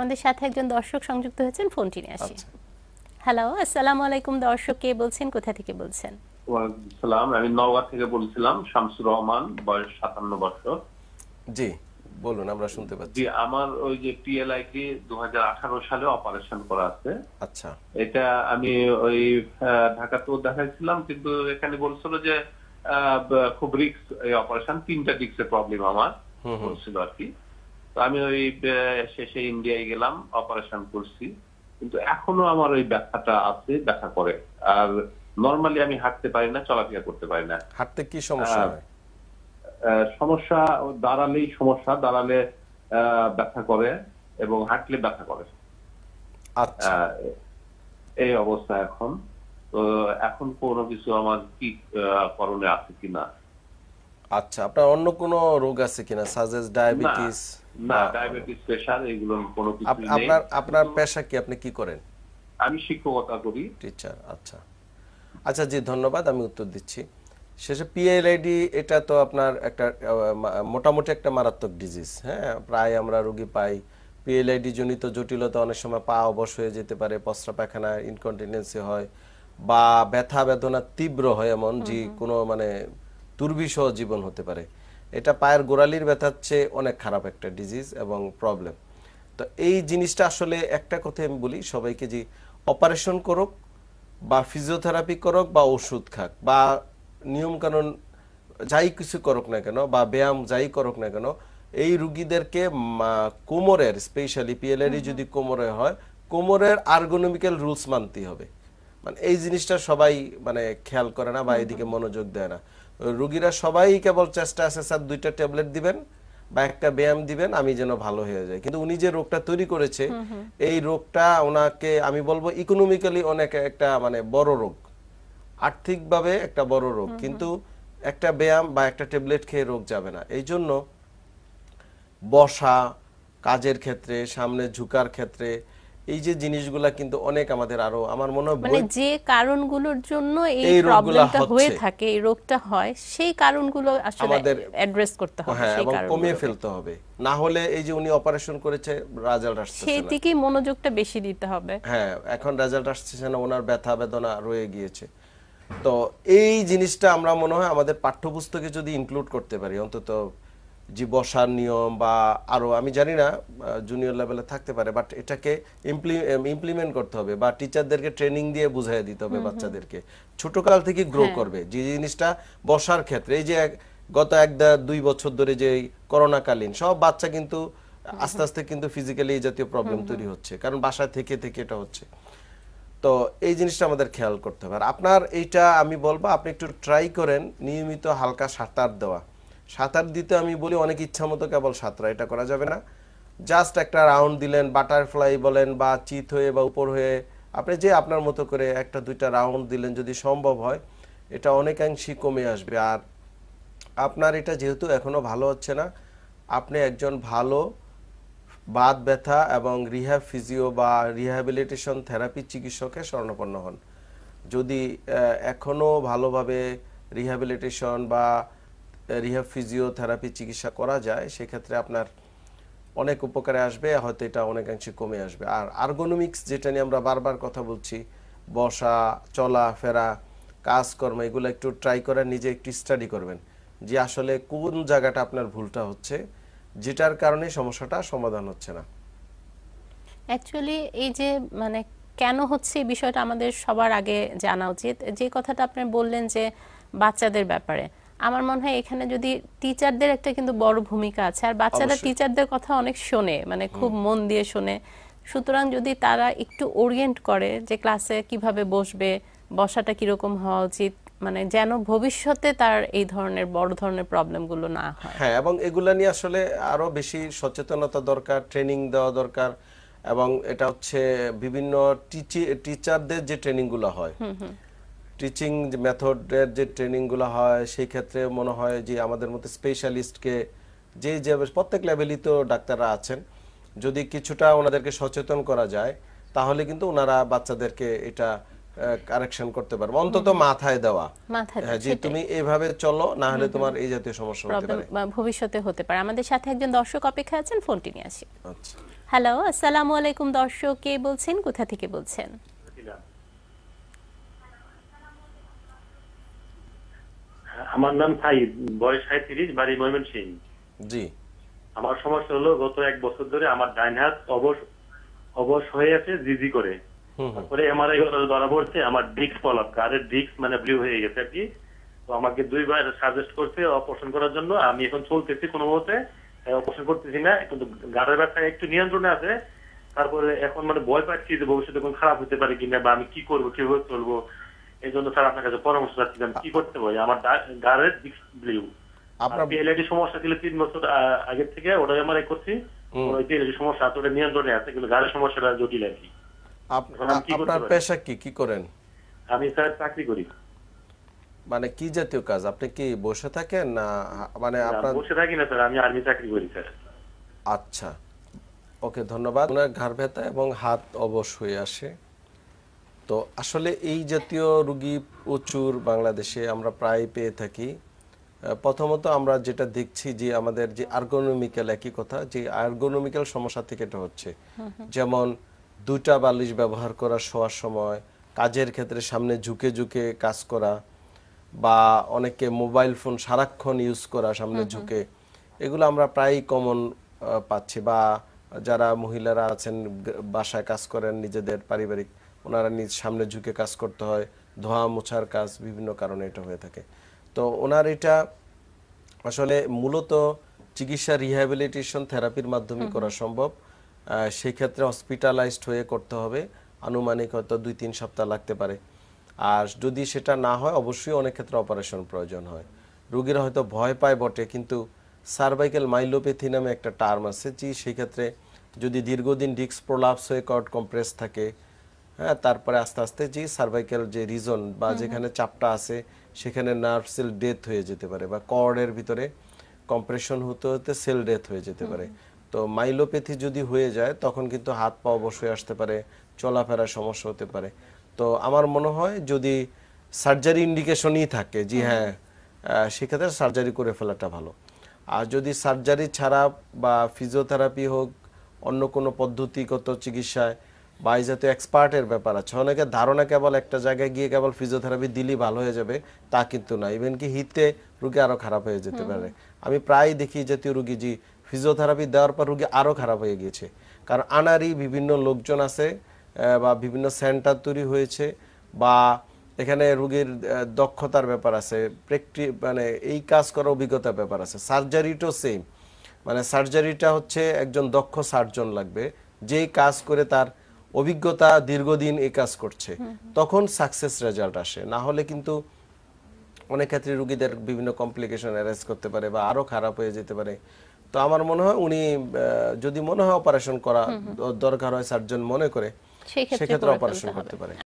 আমাদের সাথে একজন দর্শক সংযুক্ত হয়েছেন ফোনটি নিয়ে আসি হ্যালো আচ্ছা। আসসালামু আলাইকুম দর্শক কে বলছেন কোথা থেকে বলছেন সালাম আমি নওগাঁ থেকে বলছিলাম শামসুর রহমান বয়স সাতান্ন বছর জি বলুন আমরা শুনতে পাচ্ছি আমার ওই যে পিএলআই কে দু সালে অপারেশন করা আছে আচ্ছা এটা আমি ওই ঢাকাতেও দেখাইছিলাম কিন্তু এখানে বলছিল যে খুব রিক্স এই অপারেশন তিনটা রিক্সের প্রবলেম আমার বলছিল আর কি আমি ওই শেষে ইন্ডিয়ায় গেলাম অপারেশন করছি কিন্তু এখনো আমার ওই ব্যথাটা আছে ব্যথা করে আর নর্মালি আমি হাঁটতে পারি না চলাফেরা করতে পারি না হাঁটতে কি সমস্যা সমস্যা দাঁড়ালেই সমস্যা দাঁড়ালে ব্যথা করে এবং হাঁটলে ব্যথা করে আচ্ছা। এই অবস্থা এখন তো এখন কোনো কিছু আমার কি করণে আছে কিনা আচ্ছা আপনার অন্য কোন রোগ আছে কিনা সাজেস ডায়াবেটিস না ডায়াবেটিস প্রেসার এগুলো কোনো কিছু নেই আপনার আপনার পেশা কি আপনি কি করেন আমি শিক্ষকতা করি টিচার আচ্ছা আচ্ছা জি ধন্যবাদ আমি উত্তর দিচ্ছি শেষে পিএলআইডি এটা তো আপনার একটা মোটামুটি একটা মারাত্মক ডিজিজ হ্যাঁ প্রায় আমরা রোগী পাই পিএলআইডি জনিত জটিলতা অনেক সময় পা অবশ হয়ে যেতে পারে পস্রা পায়খানা ইনকন্টিনেন্সি হয় বা ব্যথা বেদনা তীব্র হয় এমন যে কোনো মানে দুর্বিষহ জীবন হতে পারে এটা পায়ের গোড়ালির ব্যথার চেয়ে অনেক খারাপ একটা ডিজিজ এবং প্রবলেম তো এই জিনিসটা আসলে একটা কথা আমি বলি সবাইকে যে অপারেশন করুক বা ফিজিওথেরাপি করুক বা ওষুধ খাক বা নিয়মকানুন যাই কিছু করুক না কেন বা ব্যায়াম যাই করুক না কেন এই রুগীদেরকে কোমরের স্পেশালি পিএলআরই যদি কোমরে হয় কোমরের আর্গোনমিক্যাল রুলস মানতে হবে মানে এই জিনিসটা সবাই মানে খেয়াল করে না বা এদিকে মনোযোগ দেয় না রুগীরা সবাই কেবল চেষ্টা আছে স্যার দুইটা ট্যাবলেট দিবেন বা একটা ব্যায়াম দিবেন আমি যেন ভালো হয়ে যায় কিন্তু উনি যে রোগটা তৈরি করেছে এই রোগটা ওনাকে আমি বলবো ইকোনমিক্যালি অনেক একটা মানে বড় রোগ আর্থিকভাবে একটা বড় রোগ কিন্তু একটা ব্যায়াম বা একটা ট্যাবলেট খেয়ে রোগ যাবে না এই জন্য বসা কাজের ক্ষেত্রে সামনে ঝুকার ক্ষেত্রে এই যে জিনিসগুলা কিন্তু অনেক আমাদের আরো আমার মনে হয় মানে যে কারণগুলোর জন্য এই প্রবলেমটা হয়ে থাকে এই রোগটা হয় সেই কারণগুলো আসলে আমাদের অ্যাড্রেস করতে হবে হ্যাঁ, সেই কারণগুলো কমিয়ে ফেলতে হবে না হলে এই যে উনি অপারেশন করেছে রেজাল্ট আসছে সেই দিকেই মনোযোগটা বেশি দিতে হবে হ্যাঁ এখন রেজাল্ট আসছে না ওনার ব্যথা বেদনা রয়ে গিয়েছে তো এই জিনিসটা আমরা মনে হয় আমাদের পাঠ্যপুস্তকে যদি ইনক্লুড করতে পারি অন্তত যে বসার নিয়ম বা আরও আমি জানি না জুনিয়র লেভেলে থাকতে পারে বাট এটাকে ইমপ্লিমেন্ট করতে হবে বা টিচারদেরকে ট্রেনিং দিয়ে বুঝাই দিতে হবে বাচ্চাদেরকে ছোটোকাল থেকে গ্রো হ্যাঁ। করবে যে জিনিসটা বসার ক্ষেত্রে এই যে গত এক দুই বছর ধরে যে করোনাকালীন সব বাচ্চা কিন্তু আস্তে আস্তে কিন্তু ফিজিক্যালি এই জাতীয় প্রবলেম তৈরি হচ্ছে কারণ বাসায় থেকে থেকে এটা হচ্ছে তো এই জিনিসটা আমাদের খেয়াল করতে হবে আর আপনার এইটা আমি বলবো আপনি একটু ট্রাই করেন নিয়মিত হালকা সাঁতার দেওয়া সাঁতার দিতে আমি বলি অনেক ইচ্ছা মতো কেবল সাঁতরা এটা করা যাবে না জাস্ট একটা রাউন্ড দিলেন বাটারফ্লাই বলেন বা চিত হয়ে বা উপর হয়ে আপনি যে আপনার মতো করে একটা দুইটা রাউন্ড দিলেন যদি সম্ভব হয় এটা অনেকাংশই কমে আসবে আর আপনার এটা যেহেতু এখনও ভালো হচ্ছে না আপনি একজন ভালো বাদ ব্যথা এবং রিহ্যাব ফিজিও বা রিহ্যাবিলিটেশন থেরাপি চিকিৎসকে স্বর্ণপন্ন হন যদি এখনও ভালোভাবে রিহ্যাবিলিটেশন বা রিহাব ফিজিওথেরাপি চিকিৎসা করা যায় সেক্ষেত্রে আপনার অনেক উপকারে আসবে হয়তো এটা অনেকাংশে কমে আসবে আর আর্গোনমিক্স যেটা নিয়ে আমরা বারবার কথা বলছি বসা চলা ফেরা কাজকর্ম এগুলো একটু ট্রাই করে নিজে একটু স্টাডি করবেন যে আসলে কোন জায়গাটা আপনার ভুলটা হচ্ছে যেটার কারণে সমস্যাটা সমাধান হচ্ছে না অ্যাকচুয়ালি এই যে মানে কেন হচ্ছে এই বিষয়টা আমাদের সবার আগে জানা উচিত যে কথাটা আপনি বললেন যে বাচ্চাদের ব্যাপারে আমার মনে হয় এখানে যদি টিচারদের একটা কিন্তু বড় ভূমিকা আছে আর বাচ্চারা টিচারদের কথা অনেক শোনে মানে খুব মন দিয়ে শোনে সুতরাং যদি তারা একটু ওরিয়েন্ট করে যে ক্লাসে কিভাবে বসবে বসাটা কিরকম হওয়া উচিত মানে যেন ভবিষ্যতে তার এই ধরনের বড় ধরনের প্রবলেমগুলো না হয় হ্যাঁ এবং এগুলা নিয়ে আসলে আরো বেশি সচেতনতা দরকার ট্রেনিং দেওয়া দরকার এবং এটা হচ্ছে বিভিন্ন টিচারদের যে ট্রেনিংগুলো হয় টিচিং যে মেথডের যে ট্রেনিংগুলো হয় সেই ক্ষেত্রে মনে হয় যে আমাদের মতো স্পেশালিস্টকে যে যে প্রত্যেক লেভেলই তো ডাক্তাররা আছেন যদি কিছুটা ওনাদেরকে সচেতন করা যায় তাহলে কিন্তু ওনারা বাচ্চাদেরকে এটা কারেকশন করতে পারবে অন্তত মাথায় দেওয়া হ্যাঁ, যে তুমি এইভাবে চলো না হলে তোমার এই জাতীয় সমস্যা হতে পারে ভবিষ্যতে হতে পারে আমাদের সাথে একজন দর্শক অপেক্ষা আছেন ফোনটি নিয়ে আসি হ্যালো আচ্ছা। আসসালামু আলাইকুম দর্শক কে বলছেন কোথা থেকে বলছেন আমার নাম সাইদ বয়স সাঁত্রিশ বাড়ি ময়মন সিং জি আমার সমস্যা হলো গত এক বছর ধরে আমার ডাইন হাত অবস অবশ হয়ে আছে জিজি করে তারপরে এমআরআই ধরা পড়ছে আমার ডিক্স পলক কারের ডিক্স মানে হয়ে গেছে আর কি তো আমাকে দুইবার সাজেস্ট করছে অপারেশন করার জন্য আমি এখন চলতেছি কোনো মতে অপারেশন করতেছি না কিন্তু গাড়ের ব্যবসা একটু নিয়ন্ত্রণে আছে তারপরে এখন মানে ভয় পাচ্ছি যে ভবিষ্যতে কোন খারাপ হতে পারে কিনা বা আমি কি করবো কিভাবে চলবো এই জন্য স্যার আপনার কাছে পরামর্শ চাচ্ছিলাম কি করতে আমার গাড়ের ডিস্ক ব্লিউ আপনার সমস্যা ছিল তিন বছর আগের থেকে ওটা আমার করছি ওটা নিয়ন্ত্রণে আছে কিন্তু গাড়ের সমস্যাটা জটিল আর কি আপনার পেশা কি কি করেন আমি স্যার চাকরি করি মানে কি জাতীয় কাজ আপনি কি বসে থাকেন না মানে আপনার বসে থাকি না স্যার আমি আর্মি চাকরি করি স্যার আচ্ছা ওকে ধন্যবাদ ওনার ঘাড় ব্যথা এবং হাত অবশ হয়ে আসে তো আসলে এই জাতীয় রুগী প্রচুর বাংলাদেশে আমরা প্রায় পেয়ে থাকি প্রথমত আমরা যেটা দেখছি যে আমাদের যে আর্গোনমিক্যাল একই কথা যে আর্গোনমিক্যাল সমস্যা থেকে এটা হচ্ছে যেমন দুটা বালিশ ব্যবহার করা শোয়ার সময় কাজের ক্ষেত্রে সামনে ঝুঁকে ঝুঁকে কাজ করা বা অনেকে মোবাইল ফোন সারাক্ষণ ইউজ করা সামনে ঝুঁকে এগুলো আমরা প্রায়ই কমন পাচ্ছি বা যারা মহিলারা আছেন বাসায় কাজ করেন নিজেদের পারিবারিক ওনারা নিজ সামনে ঝুঁকে কাজ করতে হয় ধোয়া মোছার কাজ বিভিন্ন কারণে এটা হয়ে থাকে তো ওনার এটা আসলে মূলত চিকিৎসা রিহ্যাবিলিটেশন থেরাপির মাধ্যমে করা সম্ভব সেক্ষেত্রে হসপিটালাইজড হয়ে করতে হবে আনুমানিক হয়তো দুই তিন সপ্তাহ লাগতে পারে আর যদি সেটা না হয় অবশ্যই অনেক ক্ষেত্রে অপারেশন প্রয়োজন হয় রুগীরা হয়তো ভয় পায় বটে কিন্তু সার্ভাইকেল মাইলোপ্যাথি নামে একটা টার্ম আছে যে সেই ক্ষেত্রে যদি দীর্ঘদিন ডিস্ক প্রলাপস হয়ে কট কম্প্রেস থাকে হ্যাঁ তারপরে আস্তে আস্তে যে সার্ভাইকেল যে রিজন বা যেখানে চাপটা আছে সেখানে নার্ভ সেল ডেথ হয়ে যেতে পারে বা কর্ডের ভিতরে কম্প্রেশন হতে হতে সেল ডেথ হয়ে যেতে পারে তো মাইলোপ্যাথি যদি হয়ে যায় তখন কিন্তু হাত পা অবশ্যই আসতে পারে চলাফেরার সমস্যা হতে পারে তো আমার মনে হয় যদি সার্জারি ইন্ডিকেশনই থাকে জি হ্যাঁ সেক্ষেত্রে সার্জারি করে ফেলাটা ভালো আর যদি সার্জারি ছাড়া বা ফিজিওথেরাপি হোক অন্য কোনো পদ্ধতিগত চিকিৎসায় বা এই জাতীয় এক্সপার্টের ব্যাপার আছে অনেকের ধারণা কেবল একটা জায়গায় গিয়ে কেবল ফিজিওথেরাপি দিলেই ভালো হয়ে যাবে তা কিন্তু না ইভেন কি হিতে রুগী আরও খারাপ হয়ে যেতে পারে আমি প্রায় দেখি জাতীয় রুগী যে ফিজিওথেরাপি দেওয়ার পর রুগী আরও খারাপ হয়ে গিয়েছে কারণ আনারই বিভিন্ন লোকজন আছে বা বিভিন্ন সেন্টার তৈরি হয়েছে বা এখানে রুগীর দক্ষতার ব্যাপার আছে প্র্যাকটি মানে এই কাজ করার অভিজ্ঞতার ব্যাপার আছে সার্জারিটাও সেম মানে সার্জারিটা হচ্ছে একজন দক্ষ সার্জন লাগবে যেই কাজ করে তার অভিজ্ঞতা দীর্ঘদিন এ কাজ করছে তখন সাকসেস রেজাল্ট আসে না হলে কিন্তু অনেক ক্ষেত্রে রুগীদের বিভিন্ন কমপ্লিকেশন অ্যারেস্ট করতে পারে বা আরও খারাপ হয়ে যেতে পারে তো আমার মনে হয় উনি যদি মনে হয় অপারেশন করা দরকার হয় সার্জন মনে করে সেক্ষেত্রে অপারেশন করতে পারে